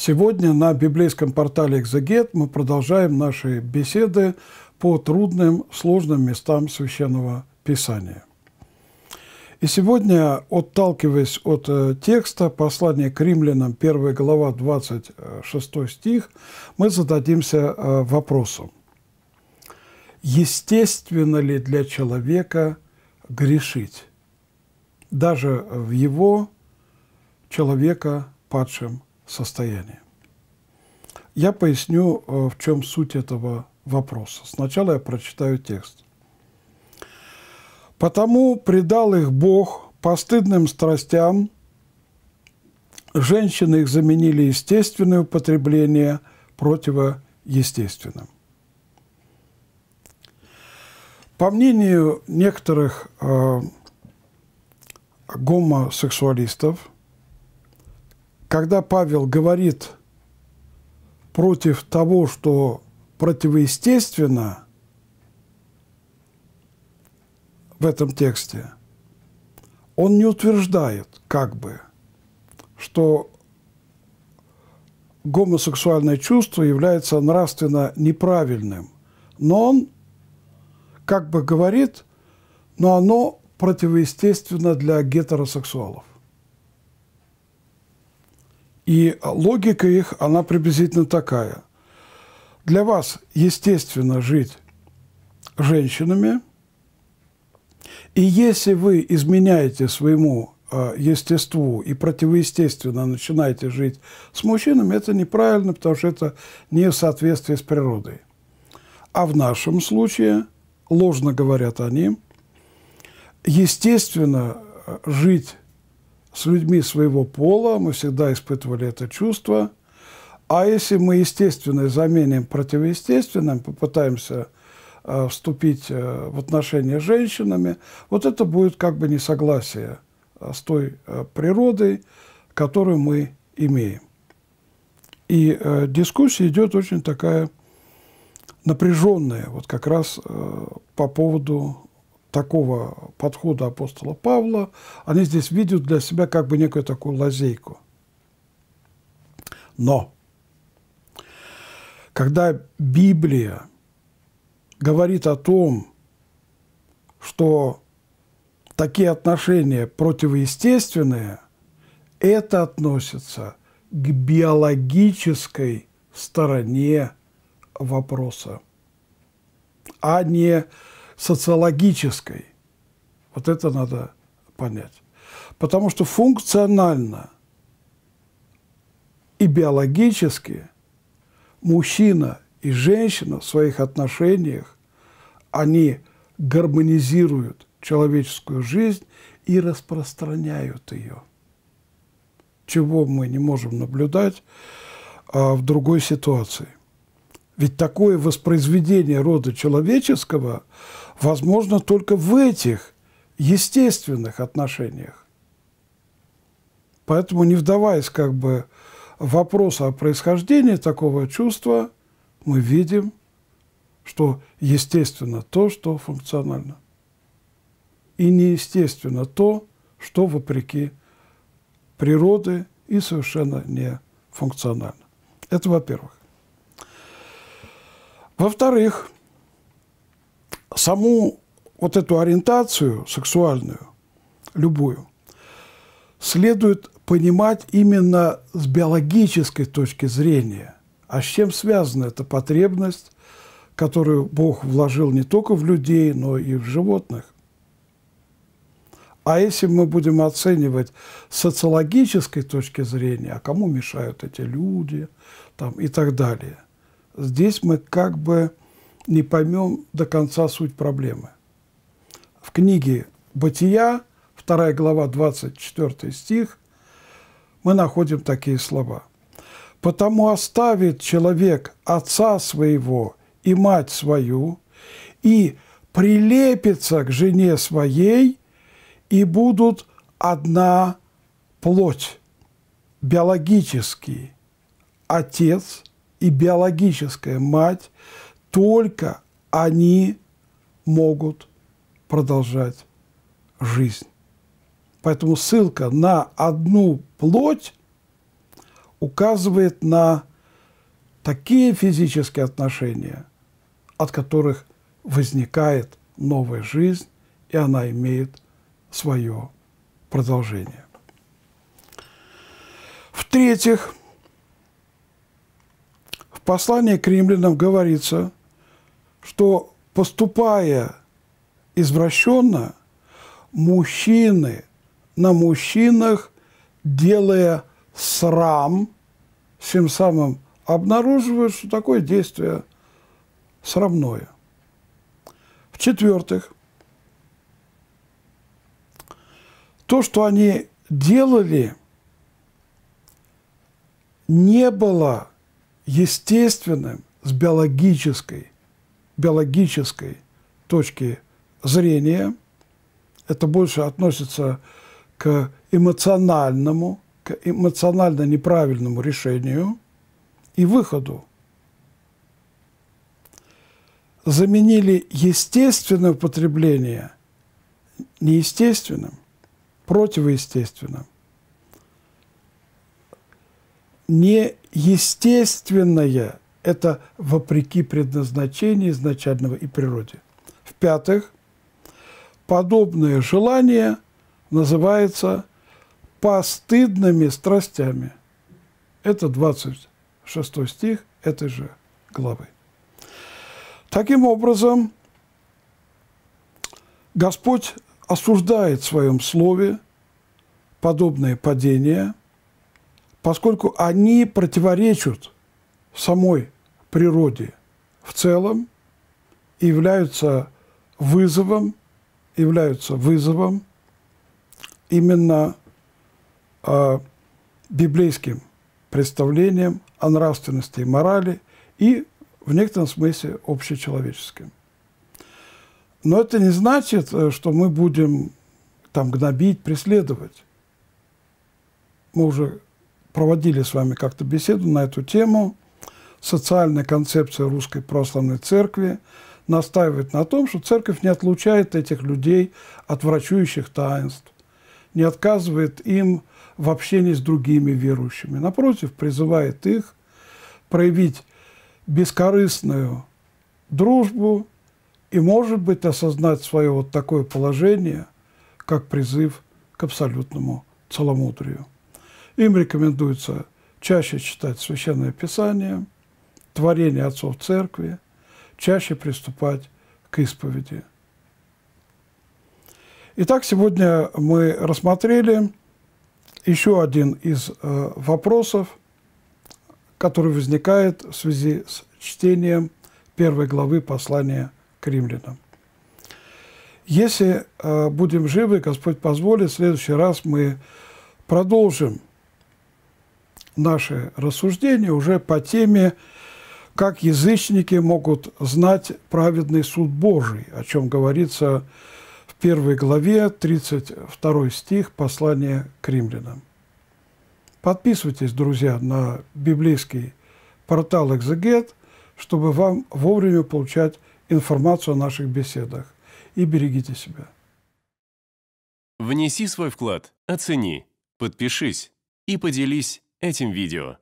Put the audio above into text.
Сегодня на библейском портале «Экзегет» мы продолжаем наши беседы по трудным, сложным местам Священного Писания. И сегодня, отталкиваясь от э, текста послания к римлянам, 1 глава, 26 э, стих, мы зададимся э, вопросом. Естественно ли для человека грешить, даже в его человека падшем состояние. Я поясню, э, в чем суть этого вопроса. Сначала я прочитаю текст. «Потому предал их Бог постыдным страстям, женщины их заменили естественное употребление противоестественным». По мнению некоторых э, гомосексуалистов – когда Павел говорит против того, что противоестественно в этом тексте, он не утверждает, как бы, что гомосексуальное чувство является нравственно неправильным, но он как бы говорит, но оно противоестественно для гетеросексуалов. И логика их, она приблизительно такая. Для вас естественно жить женщинами, и если вы изменяете своему э, естеству и противоестественно начинаете жить с мужчинами, это неправильно, потому что это не в соответствии с природой. А в нашем случае, ложно говорят они, естественно э, жить с людьми своего пола, мы всегда испытывали это чувство. А если мы естественное заменим противоестественным, попытаемся э, вступить э, в отношения с женщинами, вот это будет как бы несогласие э, с той э, природой, которую мы имеем. И э, дискуссия идет очень такая напряженная, вот как раз э, по поводу такого подхода апостола Павла, они здесь видят для себя как бы некую такую лазейку. Но когда Библия говорит о том, что такие отношения противоестественные, это относится к биологической стороне вопроса, а не к социологической. Вот это надо понять. Потому что функционально и биологически мужчина и женщина в своих отношениях, они гармонизируют человеческую жизнь и распространяют ее, чего мы не можем наблюдать а, в другой ситуации. Ведь такое воспроизведение рода человеческого возможно только в этих естественных отношениях. Поэтому, не вдаваясь как бы в вопрос о происхождении такого чувства, мы видим, что естественно то, что функционально, и неестественно то, что вопреки природы и совершенно не функционально. Это во-первых. Во-вторых, саму вот эту ориентацию сексуальную, любую, следует понимать именно с биологической точки зрения. А с чем связана эта потребность, которую Бог вложил не только в людей, но и в животных? А если мы будем оценивать с социологической точки зрения, а кому мешают эти люди там, и так далее – здесь мы как бы не поймем до конца суть проблемы. В книге «Бытия», 2 глава, 24 стих, мы находим такие слова. «Потому оставит человек отца своего и мать свою, и прилепится к жене своей, и будут одна плоть» биологический отец и биологическая мать, только они могут продолжать жизнь. Поэтому ссылка на одну плоть указывает на такие физические отношения, от которых возникает новая жизнь, и она имеет свое продолжение. В-третьих, послании к римлянам говорится, что поступая извращенно, мужчины на мужчинах, делая срам, тем самым обнаруживают, что такое действие срамное. В-четвертых, то, что они делали, не было естественным с биологической, биологической точки зрения. Это больше относится к эмоциональному, к эмоционально неправильному решению и выходу. Заменили естественное употребление неестественным, противоестественным – неестественное, это вопреки предназначению изначального и природе. В-пятых, подобное желание называется постыдными страстями. Это 26 стих этой же главы. Таким образом, Господь осуждает в своем слове подобное падение – поскольку они противоречат самой природе в целом, являются вызовом, являются вызовом именно э, библейским представлением о нравственности и морали и в некотором смысле общечеловеческим. Но это не значит, э, что мы будем там гнобить, преследовать. Мы уже проводили с вами как-то беседу на эту тему. Социальная концепция Русской Православной Церкви настаивает на том, что церковь не отлучает этих людей от врачующих таинств, не отказывает им в общении с другими верующими. Напротив, призывает их проявить бескорыстную дружбу и, может быть, осознать свое вот такое положение, как призыв к абсолютному целомудрию. Им рекомендуется чаще читать Священное Писание, творение отцов церкви, чаще приступать к исповеди. Итак, сегодня мы рассмотрели еще один из э, вопросов, который возникает в связи с чтением первой главы послания к римлянам. Если э, будем живы, Господь позволит, в следующий раз мы продолжим наши рассуждение уже по теме «Как язычники могут знать праведный суд Божий», о чем говорится в первой главе, 32 стих послания к римлянам. Подписывайтесь, друзья, на библейский портал «Экзегет», чтобы вам вовремя получать информацию о наших беседах. И берегите себя. Внеси свой вклад, оцени, подпишись и поделись этим видео.